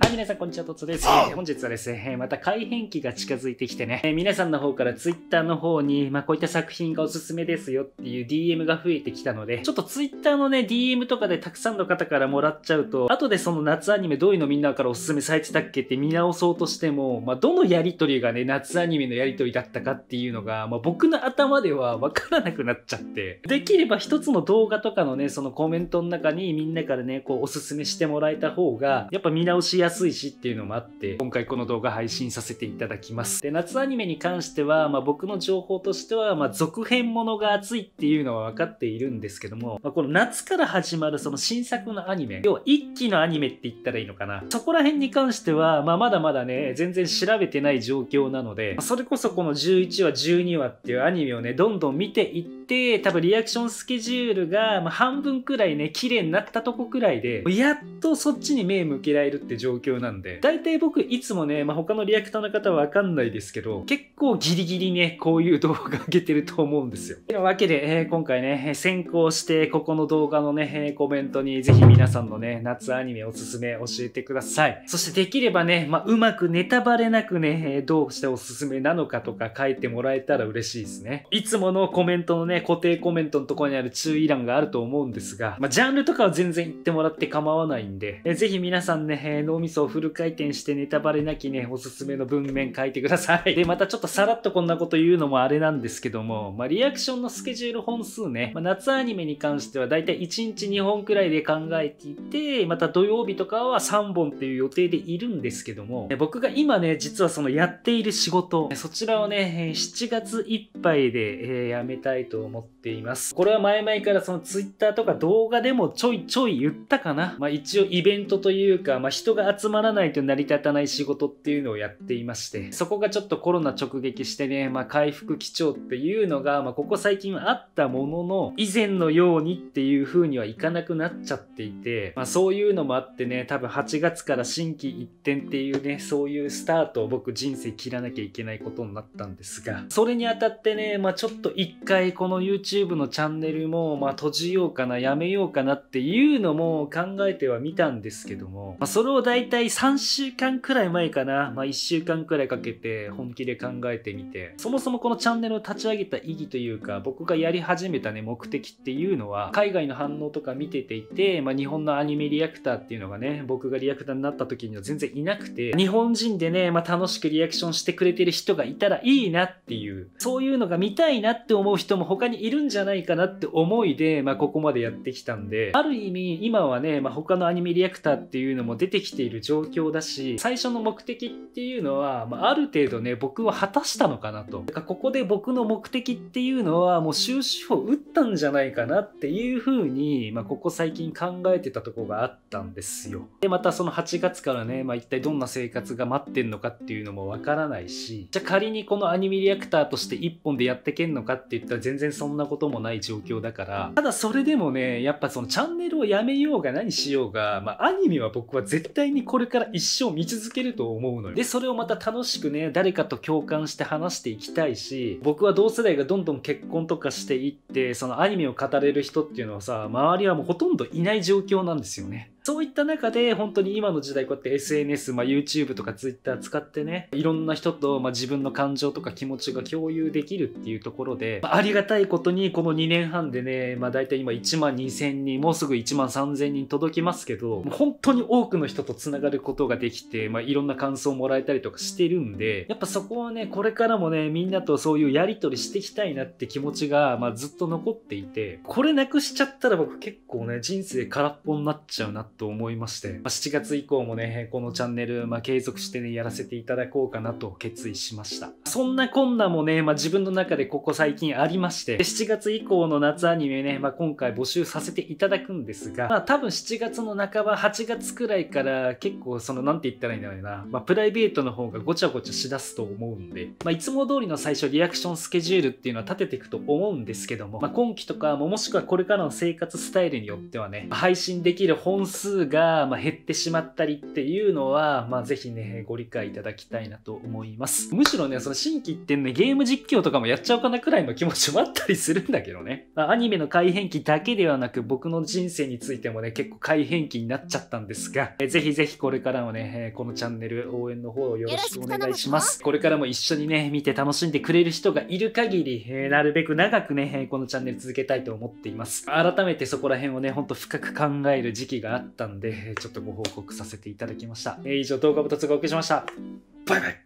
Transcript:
はい、皆さん、こんにちは、とつです。本日はですね、また改変期が近づいてきてね、えー、皆さんの方から Twitter の方に、まあ、こういった作品がおすすめですよっていう DM が増えてきたので、ちょっと Twitter のね、DM とかでたくさんの方からもらっちゃうと、後でその夏アニメどういうのみんなからおすすめされてたっけって見直そうとしても、まあ、どのやりとりがね、夏アニメのやりとりだったかっていうのが、まあ、僕の頭ではわからなくなっちゃって、できれば一つの動画とかのね、そのコメントの中にみんなからね、こう、おすすめしてもらえた方が、やっぱ見直しややすいしっていうのもあって、今回この動画配信させていただきます。で、夏アニメに関しては、まあ、僕の情報としては、まあ、続編ものが熱いっていうのは分かっているんですけども、まあ、この夏から始まるその新作のアニメ、要は1期のアニメって言ったらいいのかな。そこら辺に関しては、まあ、まだまだね、全然調べてない状況なので、それこそこの11話、12話っていうアニメをね、どんどん見ていって、、多分リアクションスケジュールが、ま半分くらいね、綺麗になったとこくらいで、やっとそっちに目向けられるって状況なんで、大体僕いつもね、まあ、他のリアクターの方はわかんないですけど、結構ギリギリね、こういう動画上げてると思うんですよ。というわけで、えー、今回ね、先行して、ここの動画のね、コメントにぜひ皆さんのね、夏アニメおすすめ教えてください。そしてできればね、まあ、うまくネタバレなくね、どうしておすすめなのかとか書いてもらえたら嬉しいですね。いつものコメントのね、ね、固定コメントのところにある注意欄があると思うんですが、まあ、ジャンルとかは全然言ってもらって構わないんで、えぜひ皆さんね、え脳みそをフル回転してネタバレなきね、おすすめの文面書いてください。で、またちょっとさらっとこんなこと言うのもあれなんですけども、まあ、リアクションのスケジュール本数ね、まあ、夏アニメに関してはだいたい1日2本くらいで考えていて、また土曜日とかは3本っていう予定でいるんですけども、僕が今ね、実はそのやっている仕事、そちらをね、7月いっぱいで、えー、やめたいと思っています。これは前々からその Twitter とか動画でもちょいちょい言ったかな。まあ一応イベントというか、まあ人が集まらないと成り立たない仕事っていうのをやっていまして、そこがちょっとコロナ直撃してね、まあ回復基調っていうのが、まあここ最近はあったものの、以前のようにっていう風にはいかなくなっちゃっていて、まあそういうのもあってね、多分8月から新規一転っていうね、そういうスタートを僕人生切らなきゃいけないことになったんですが、それにあたってね、まあちょっと一回このの YouTube のチャンネルも、まあ、閉じようかな、やめようかなっていうのも考えてはみたんですけども、まあ、それをだいたい3週間くらい前かな、まあ、1週間くらいかけて本気で考えてみて、そもそもこのチャンネルを立ち上げた意義というか、僕がやり始めたね、目的っていうのは、海外の反応とか見てていて、まあ、日本のアニメリアクターっていうのがね、僕がリアクターになった時には全然いなくて、日本人でね、まあ、楽しくリアクションしてくれてる人がいたらいいなっていう、そういうのが見たいなって思う人も他他にいるんじゃないかなって思いで、まあ、ここまでやってきたんで、ある意味、今はね、まあ、他のアニメリアクターっていうのも出てきている状況だし、最初の目的っていうのは、まあ、ある程度ね、僕は果たしたのかなと。かここで僕の目的っていうのは、もう終止符を打ったんじゃないかなっていうふうに、まあ、ここ最近考えてたとこがあったんですよ。で、またその8月からね、まあ、一体どんな生活が待ってんのかっていうのもわからないし、じゃあ仮にこのアニメリアクターとして1本でやってけんのかって言ったら全然そんなこともない状況だからただそれでもねやっぱそのチャンネルをやめようが何しようが、まあ、アニメは僕は絶対にこれから一生見続けると思うのよでそれをまた楽しくね誰かと共感して話していきたいし僕は同世代がどんどん結婚とかしていってそのアニメを語れる人っていうのはさ周りはもうほとんどいない状況なんですよねそういった中で本当に今の時代こうやって SNS、まあ、YouTube とか Twitter 使ってねいろんな人と、まあ、自分の感情とか気持ちが共有できるっていうところで、まあ、ありがたいことにこの2年半でね、まあ、大体今1万2000人もうすぐ1万3000人届きますけどもう本当に多くの人とつながることができて、まあ、いろんな感想をもらえたりとかしてるんでやっぱそこはねこれからもねみんなとそういうやり取りしていきたいなって気持ちが、まあ、ずっと残っていてこれなくしちゃったら僕結構ね人生空っぽになっちゃうなってと思いまして、まあ、7月以降もねこのチャンネル、まあ、継続してねやらせていただこうかなと決意しました。そんなこんなもね、まあ、自分の中でここ最近ありまして、7月以降の夏アニメね、まあ、今回募集させていただくんですが、まあ、多分7月の半ば、8月くらいから結構その、なんて言ったらいいんだろうな、まあ、プライベートの方がごちゃごちゃしだすと思うんで、まあ、いつも通りの最初リアクションスケジュールっていうのは立てていくと思うんですけども、まあ、今期とかももしくはこれからの生活スタイルによってはね、配信できる本数がま減ってしまったりっていうのは、まぜひね、ご理解いただきたいなと思います。むしろね、その新規ってね、ゲーム実況とかもやっちゃおうかなくらいの気持ちもあったりするんだけどね。まあ、アニメの改変期だけではなく、僕の人生についてもね、結構改変期になっちゃったんですが、えー、ぜひぜひこれからもね、えこのチャンネル応援の方をよろしくお願いします。これからも一緒にね、見て楽しんでくれる人がいる限り、えー、なるべく長くね、このチャンネル続けたいと思っています。改めてそこら辺をね、ほんと深く考える時期があったんで、ちょっとご報告させていただきました。えー、以上、動画部とがお送りしました。バイバイ